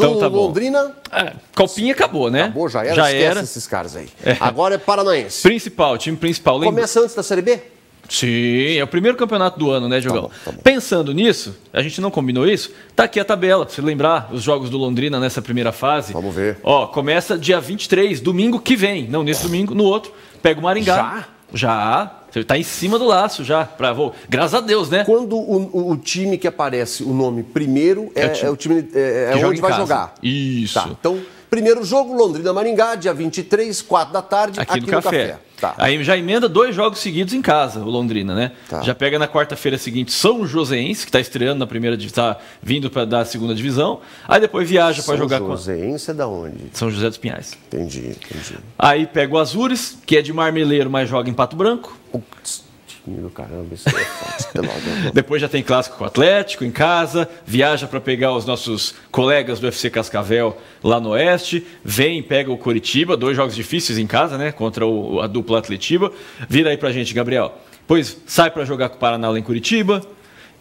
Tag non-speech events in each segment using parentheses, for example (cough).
Então, então, tá, tá Londrina. É, copinha acabou, né? Acabou, já era. Já Esquece era. esses caras aí. É. Agora é Paranaense. Principal, time principal. Lembra? Começa antes da Série B? Sim, é o primeiro campeonato do ano, né, tá jogão? Tá tá Pensando nisso, a gente não combinou isso, tá aqui a tabela. Se lembrar os jogos do Londrina nessa primeira fase. Vamos ver. Ó, começa dia 23, domingo que vem. Não, nesse domingo, no outro. Pega o Maringá. Já? Já. Você está em cima do laço já. Pra, graças a Deus, né? Quando o, o time que aparece o nome primeiro é, é, é, o, time, é, é onde vai casa. jogar. Isso. Tá, então Primeiro jogo, Londrina-Maringá, dia 23, 4 da tarde, aqui, aqui no, no, Café. café. Tá. Aí já emenda dois jogos seguidos em casa, o Londrina, né? Tá. Já pega na quarta-feira seguinte São Joséense, que está estreando na primeira divisão, está vindo para da segunda divisão. Aí depois viaja para jogar com. São Joséense é da onde? São José dos Pinhais. Entendi, entendi. Aí pega o Azures, que é de Marmeleiro, mas joga em Pato Branco. Ups time do caramba, isso é (laughs) Depois já tem clássico com o Atlético em casa, viaja para pegar os nossos colegas do UFC Cascavel lá no Oeste, vem, pega o Coritiba, dois jogos difíceis em casa, né, contra o, a dupla Atletiba. Vira aí pra gente, Gabriel. Pois sai para jogar com o Paraná lá em Curitiba,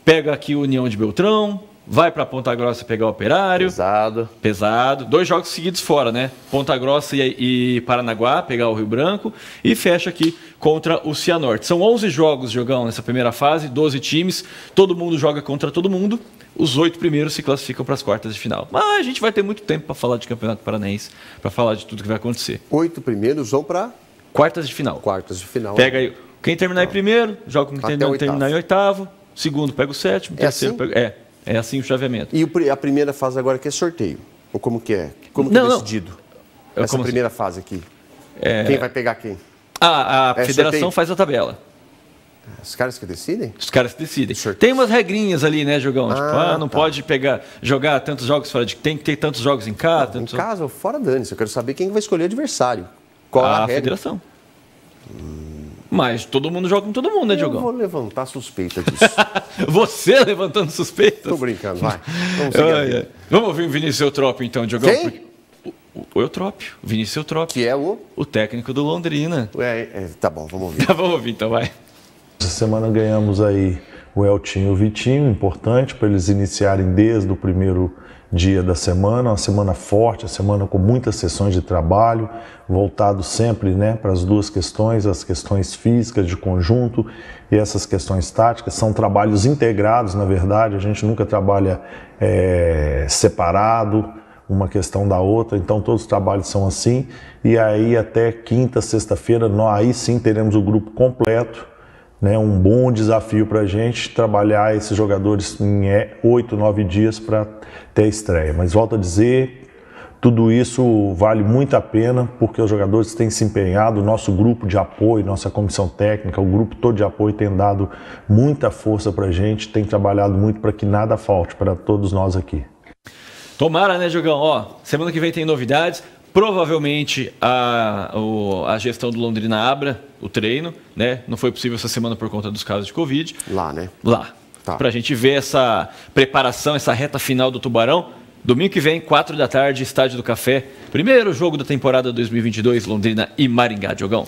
pega aqui o União de Beltrão, vai para Ponta Grossa pegar o Operário. Pesado. Pesado. Dois jogos seguidos fora, né? Ponta Grossa e, e Paranaguá, pegar o Rio Branco. E fecha aqui contra o Cianorte. São 11 jogos, Jogão, nessa primeira fase, 12 times. Todo mundo joga contra todo mundo. Os oito primeiros se classificam para as quartas de final. Mas a gente vai ter muito tempo para falar de Campeonato Paranaense, para falar de tudo que vai acontecer. Oito primeiros vão para... Quartas de final. Quartas de final. Pega né? aí. Quem terminar em tá. primeiro, joga com quem terminar em oitavo. Segundo pega o sétimo, é terceiro assim? pega... É, é assim o chaveamento. E a primeira fase agora que é sorteio? Ou como que é? Como que é decidido? Não. É Essa primeira assim? fase aqui. É... Quem vai pegar quem? a é federação sorteio. faz a tabela. Os caras que decidem? Os caras que decidem. Sorteio. Tem umas regrinhas ali, né, jogão? Ah, tipo, ah, não tá. pode pegar, jogar tantos jogos fora de. Tem que ter tantos jogos em casa. Não, tantos... Em casa, fora dane-se. Eu quero saber quem vai escolher o adversário. Qual a, a regra? federação. Hum. Mas todo mundo joga com todo mundo, né, Diogão? Eu vou levantar suspeita disso. (laughs) Você levantando suspeitas? Tô brincando, vai. Vamos, ai, ai. Vamos ouvir o Vinícius Eutrópio, então, Diogão. Quem? O, o, o Eutrópio, Vinícius Eutrópio. Que é o? O técnico do Londrina. É, é, tá bom, vamos ouvir. Tá, (laughs) vamos ouvir então, vai. Essa semana ganhamos aí o Eltinho e o Vitinho, importante para eles iniciarem desde o primeiro dia da semana, uma semana forte, uma semana com muitas sessões de trabalho, voltado sempre né, para as duas questões, as questões físicas de conjunto e essas questões táticas. São trabalhos integrados, na verdade, a gente nunca trabalha é, separado uma questão da outra, então todos os trabalhos são assim. E aí até quinta, sexta-feira, aí sim teremos o grupo completo né, um bom desafio para a gente trabalhar esses jogadores em é, oito, nove dias para ter a estreia. Mas volto a dizer, tudo isso vale muito a pena porque os jogadores têm se empenhado, nosso grupo de apoio, nossa comissão técnica, o grupo todo de apoio tem dado muita força para a gente, tem trabalhado muito para que nada falte para todos nós aqui. Tomara, né, Jogão? Ó, semana que vem tem novidades. Provavelmente a, o, a gestão do Londrina abra o treino, né? Não foi possível essa semana por conta dos casos de Covid. Lá, né? Lá. Tá. Para a gente ver essa preparação, essa reta final do Tubarão. Domingo que vem, 4 da tarde, Estádio do Café. Primeiro jogo da temporada 2022, Londrina e Maringá, Diogão.